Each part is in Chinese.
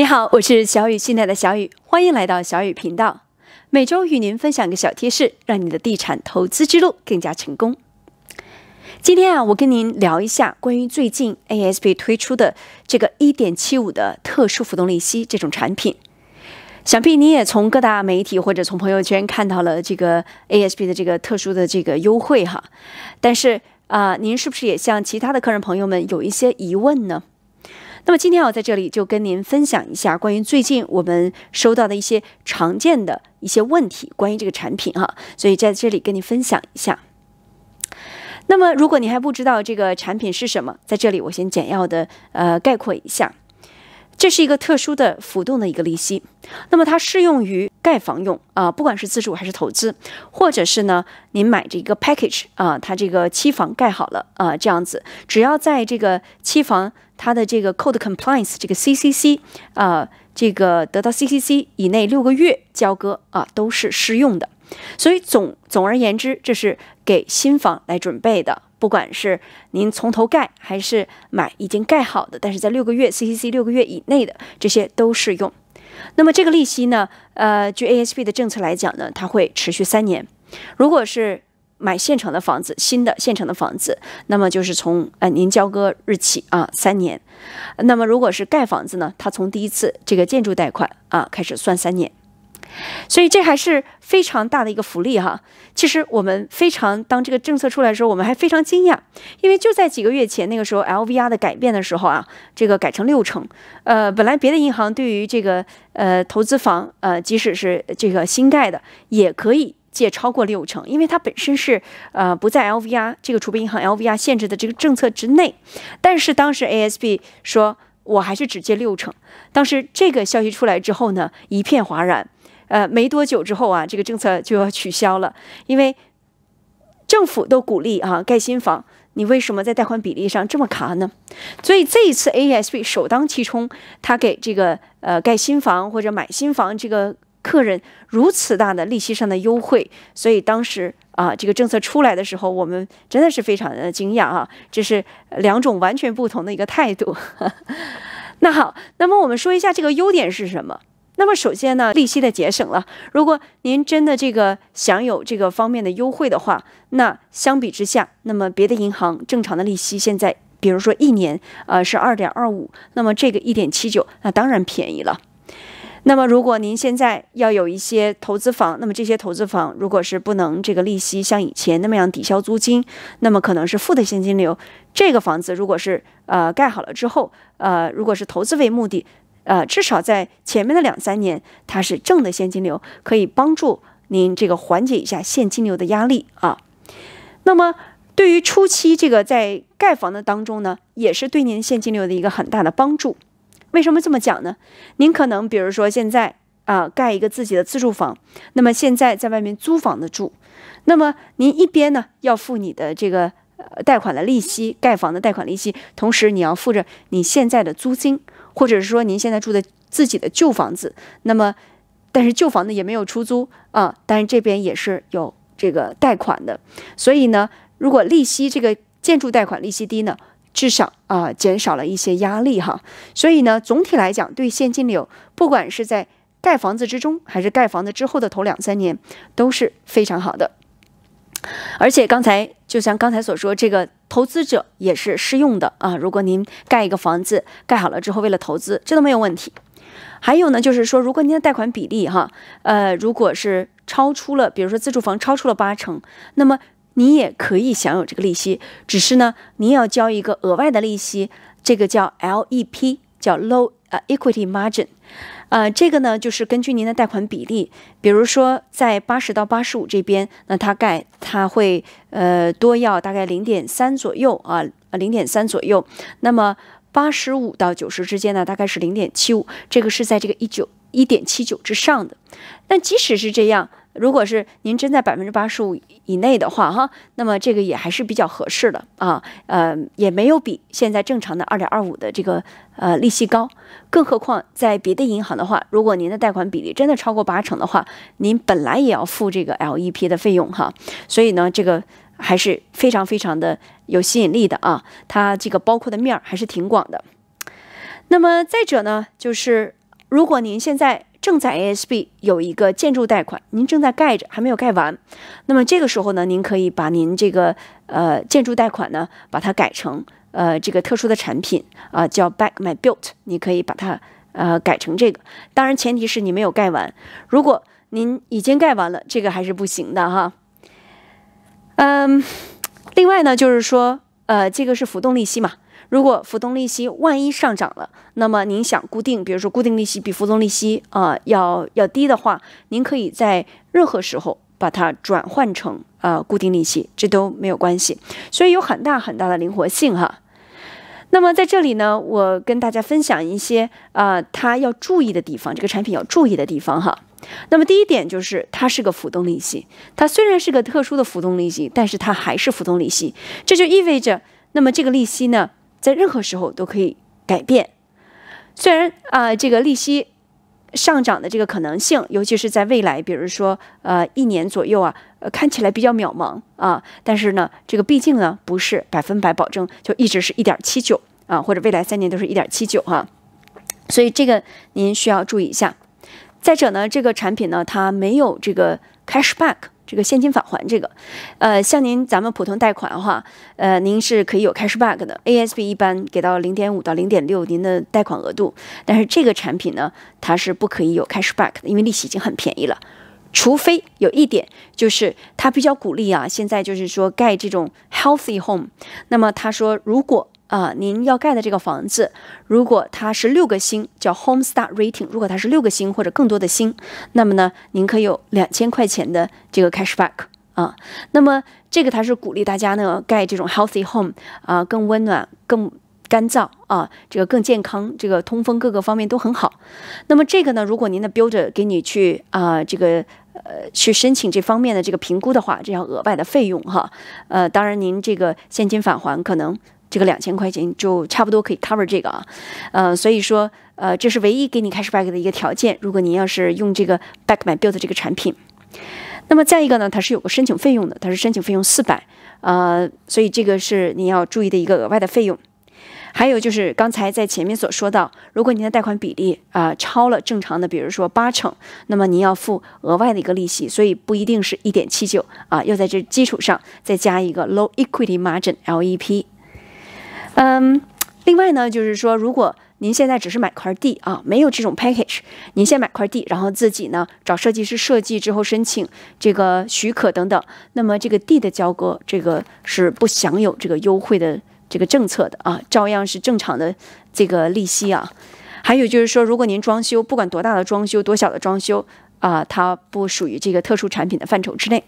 你好，我是小雨，现在的，小雨欢迎来到小雨频道。每周与您分享个小贴士，让你的地产投资之路更加成功。今天啊，我跟您聊一下关于最近 ASB 推出的这个一点七五的特殊浮动利息这种产品。想必你也从各大媒体或者从朋友圈看到了这个 ASB 的这个特殊的这个优惠哈。但是啊，您是不是也像其他的客人朋友们有一些疑问呢？那么今天我在这里就跟您分享一下关于最近我们收到的一些常见的一些问题，关于这个产品哈，所以在这里跟您分享一下。那么如果你还不知道这个产品是什么，在这里我先简要的呃概括一下。这是一个特殊的浮动的一个利息，那么它适用于盖房用啊，不管是自住还是投资，或者是呢您买这个 package 啊，它这个期房盖好了啊，这样子，只要在这个期房它的这个 code compliance 这个 CCC 啊，这个得到 CCC 以内六个月交割啊，都是适用的。所以总总而言之，这是给新房来准备的。不管是您从头盖还是买已经盖好的，但是在六个月 C C C 六个月以内的，这些都适用。那么这个利息呢？呃，据 A S B 的政策来讲呢，它会持续三年。如果是买现成的房子，新的现成的房子，那么就是从呃您交割日起啊三年。那么如果是盖房子呢，它从第一次这个建筑贷款啊开始算三年。所以这还是非常大的一个福利哈。其实我们非常当这个政策出来的时候，我们还非常惊讶，因为就在几个月前那个时候 LVR 的改变的时候啊，这个改成六成。呃，本来别的银行对于这个呃投资房呃，即使是这个新盖的也可以借超过六成，因为它本身是呃不在 LVR 这个储备银行 LVR 限制的这个政策之内。但是当时 ASB 说我还是只借六成。当时这个消息出来之后呢，一片哗然。呃，没多久之后啊，这个政策就要取消了，因为政府都鼓励啊盖新房，你为什么在贷款比例上这么卡呢？所以这一次 A S b 首当其冲，他给这个呃盖新房或者买新房这个客人如此大的利息上的优惠，所以当时啊这个政策出来的时候，我们真的是非常的惊讶啊，这是两种完全不同的一个态度。那好，那么我们说一下这个优点是什么。那么首先呢，利息的节省了。如果您真的这个享有这个方面的优惠的话，那相比之下，那么别的银行正常的利息现在，比如说一年，呃是二点二五，那么这个一点七九，那当然便宜了。那么如果您现在要有一些投资房，那么这些投资房如果是不能这个利息像以前那么样抵消租金，那么可能是负的现金流。这个房子如果是呃盖好了之后，呃如果是投资为目的。呃，至少在前面的两三年，它是正的现金流，可以帮助您这个缓解一下现金流的压力啊。那么，对于初期这个在盖房的当中呢，也是对您现金流的一个很大的帮助。为什么这么讲呢？您可能比如说现在啊，盖一个自己的自住房，那么现在在外面租房的住，那么您一边呢要付你的这个贷款的利息，盖房的贷款利息，同时你要付着你现在的租金。或者是说您现在住的自己的旧房子，那么，但是旧房子也没有出租啊，但是这边也是有这个贷款的，所以呢，如果利息这个建筑贷款利息低呢，至少啊减少了一些压力哈。所以呢，总体来讲对现金流，不管是在盖房子之中，还是盖房子之后的头两三年，都是非常好的。而且刚才就像刚才所说这个。投资者也是适用的啊！如果您盖一个房子，盖好了之后，为了投资，这都没有问题。还有呢，就是说，如果您的贷款比例哈，呃，如果是超出了，比如说自住房超出了八成，那么你也可以享有这个利息，只是呢，您要交一个额外的利息，这个叫 L E P。叫 low 呃 equity margin，呃这个呢就是根据您的贷款比例，比如说在八十到八十五这边，那大概它会呃多要大概零点三左右啊零点三左右，那么八十五到九十之间呢大概是零点七五，这个是在这个一九一点七九之上的，但即使是这样。如果是您真在百分之八十五以内的话，哈，那么这个也还是比较合适的啊，呃，也没有比现在正常的二点二五的这个呃利息高。更何况在别的银行的话，如果您的贷款比例真的超过八成的话，您本来也要付这个 L E P 的费用哈。所以呢，这个还是非常非常的有吸引力的啊，它这个包括的面儿还是挺广的。那么再者呢，就是如果您现在。正在 ASB 有一个建筑贷款，您正在盖着，还没有盖完。那么这个时候呢，您可以把您这个呃建筑贷款呢，把它改成呃这个特殊的产品啊，叫 Back My Built，你可以把它呃改成这个。当然前提是你没有盖完。如果您已经盖完了，这个还是不行的哈。嗯，另外呢，就是说呃这个是浮动利息嘛。如果浮动利息万一上涨了，那么您想固定，比如说固定利息比浮动利息啊要要低的话，您可以在任何时候把它转换成啊固定利息，这都没有关系，所以有很大很大的灵活性哈。那么在这里呢，我跟大家分享一些啊，它要注意的地方，这个产品要注意的地方哈。那么第一点就是它是个浮动利息，它虽然是个特殊的浮动利息，但是它还是浮动利息，这就意味着，那么这个利息呢？在任何时候都可以改变，虽然啊，这个利息上涨的这个可能性，尤其是在未来，比如说呃一年左右啊，看起来比较渺茫啊，但是呢，这个毕竟呢不是百分百保证，就一直是一点七九啊，或者未来三年都是一点七九哈，所以这个您需要注意一下。再者呢，这个产品呢，它没有这个 cash back。这个现金返还，这个，呃，像您咱们普通贷款的话，呃，您是可以有 cash back 的，ASB 一般给到零点五到零点六您的贷款额度，但是这个产品呢，它是不可以有 cash back 的，因为利息已经很便宜了。除非有一点，就是它比较鼓励啊，现在就是说盖这种 healthy home，那么他说如果。啊，您要盖的这个房子，如果它是六个星，叫 Home Star Rating；如果它是六个星或者更多的星，那么呢，您可以有两千块钱的这个 Cashback 啊。那么这个它是鼓励大家呢盖这种 Healthy Home 啊，更温暖、更干燥啊，这个更健康，这个通风各个方面都很好。那么这个呢，如果您的 builder 给你去啊，这个呃去申请这方面的这个评估的话，这要额外的费用哈。呃，当然您这个现金返还可能。这个两千块钱就差不多可以 cover 这个啊，呃，所以说，呃，这是唯一给你开始 back 的一个条件。如果您要是用这个 back my build 这个产品，那么再一个呢，它是有个申请费用的，它是申请费用四百，呃，所以这个是你要注意的一个额外的费用。还有就是刚才在前面所说到，如果您的贷款比例啊超了正常的，比如说八成，那么您要付额外的一个利息，所以不一定是一点七九啊，要在这基础上再加一个 low equity margin LEP。嗯，另外呢，就是说，如果您现在只是买块地啊，没有这种 package，您先买块地，然后自己呢找设计师设计之后申请这个许可等等，那么这个地的交割这个是不享有这个优惠的这个政策的啊，照样是正常的这个利息啊。还有就是说，如果您装修，不管多大的装修，多小的装修啊，它不属于这个特殊产品的范畴之内。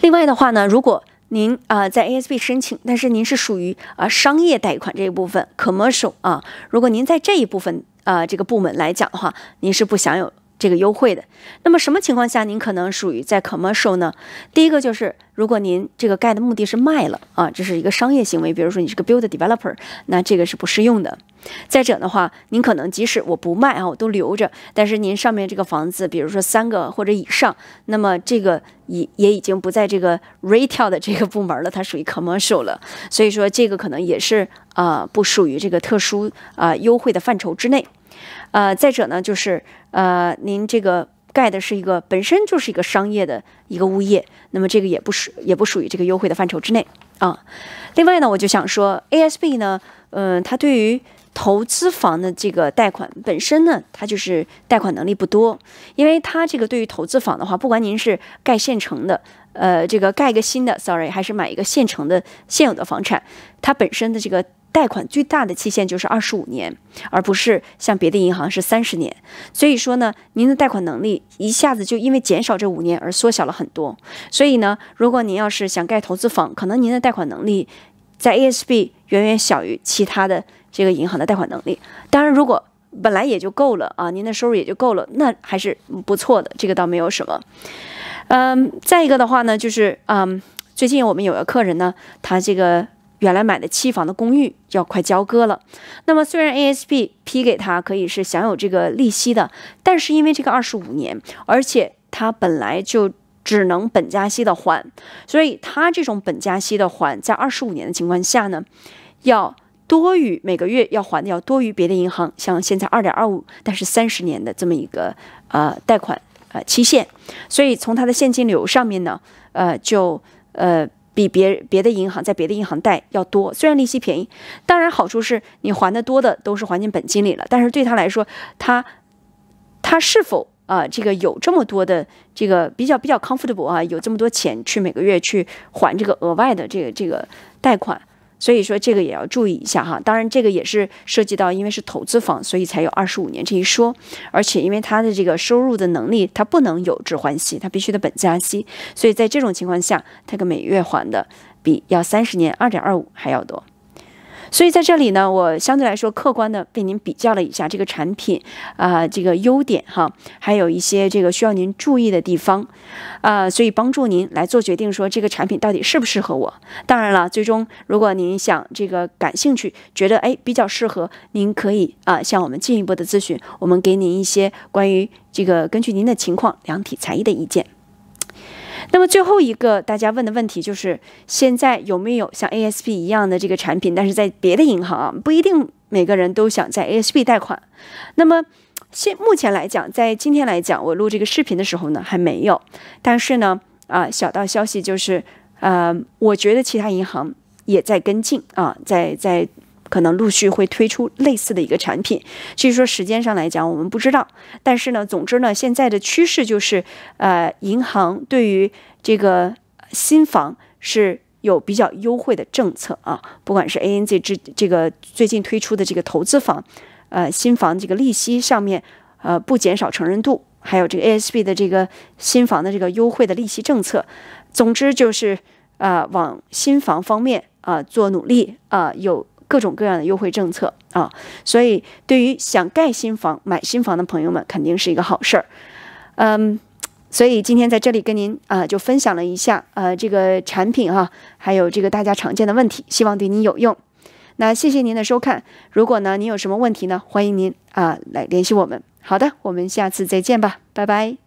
另外的话呢，如果您啊，在 ASB 申请，但是您是属于啊商业贷款这一部分，commercial 啊。如果您在这一部分啊这个部门来讲的话，您是不享有这个优惠的。那么什么情况下您可能属于在 commercial 呢？第一个就是，如果您这个盖的目的是卖了啊，这是一个商业行为，比如说你是个 build developer，那这个是不适用的。再者的话，您可能即使我不卖啊，我都留着。但是您上面这个房子，比如说三个或者以上，那么这个也也已经不在这个 retail 的这个部门了，它属于 commercial 了。所以说这个可能也是呃不属于这个特殊呃优惠的范畴之内。呃，再者呢，就是呃您这个盖的是一个本身就是一个商业的一个物业，那么这个也不属也不属于这个优惠的范畴之内啊。另外呢，我就想说，ASB 呢，嗯，它对于投资房的这个贷款本身呢，它就是贷款能力不多，因为它这个对于投资房的话，不管您是盖现成的，呃，这个盖一个新的，sorry，还是买一个现成的现有的房产，它本身的这个贷款最大的期限就是二十五年，而不是像别的银行是三十年。所以说呢，您的贷款能力一下子就因为减少这五年而缩小了很多。所以呢，如果您要是想盖投资房，可能您的贷款能力在 ASB 远远小于其他的。这个银行的贷款能力，当然，如果本来也就够了啊，您的收入也就够了，那还是不错的，这个倒没有什么。嗯，再一个的话呢，就是嗯，最近我们有个客人呢，他这个原来买的期房的公寓要快交割了，那么虽然 A S P 批给他可以是享有这个利息的，但是因为这个二十五年，而且他本来就只能本加息的还，所以他这种本加息的还在二十五年的情况下呢，要。多于每个月要还的要多于别的银行，像现在二点二五，但是三十年的这么一个呃贷款呃期限，所以从它的现金流上面呢，呃就呃比别别的银行在别的银行贷要多，虽然利息便宜，当然好处是你还的多的都是还进本金里了，但是对他来说，他他是否啊这个有这么多的这个比较比较 comfortable 啊，有这么多钱去每个月去还这个额外的这个这个贷款？所以说这个也要注意一下哈，当然这个也是涉及到，因为是投资房，所以才有二十五年这一说，而且因为他的这个收入的能力，他不能有置还息，他必须得本加息，所以在这种情况下，他个每月还的比要三十年二点二五还要多。所以在这里呢，我相对来说客观的为您比较了一下这个产品，啊，这个优点哈，还有一些这个需要您注意的地方，啊，所以帮助您来做决定，说这个产品到底适不适合我。当然了，最终如果您想这个感兴趣，觉得哎比较适合，您可以啊向我们进一步的咨询，我们给您一些关于这个根据您的情况量体裁衣的意见。那么最后一个大家问的问题就是，现在有没有像 ASP 一样的这个产品？但是在别的银行啊，不一定每个人都想在 ASP 贷款。那么现目前来讲，在今天来讲，我录这个视频的时候呢，还没有。但是呢，啊，小道消息就是，呃，我觉得其他银行也在跟进啊，在在。可能陆续会推出类似的一个产品。据说时间上来讲，我们不知道。但是呢，总之呢，现在的趋势就是，呃，银行对于这个新房是有比较优惠的政策啊。不管是 A N Z 这这个最近推出的这个投资房，呃，新房这个利息上面，呃，不减少承认度，还有这个 A S B 的这个新房的这个优惠的利息政策。总之就是，呃，往新房方面啊做努力啊有。各种各样的优惠政策啊，所以对于想盖新房、买新房的朋友们，肯定是一个好事儿。嗯，所以今天在这里跟您啊，就分享了一下呃这个产品哈，还有这个大家常见的问题，希望对您有用。那谢谢您的收看，如果呢您有什么问题呢，欢迎您啊来联系我们。好的，我们下次再见吧，拜拜。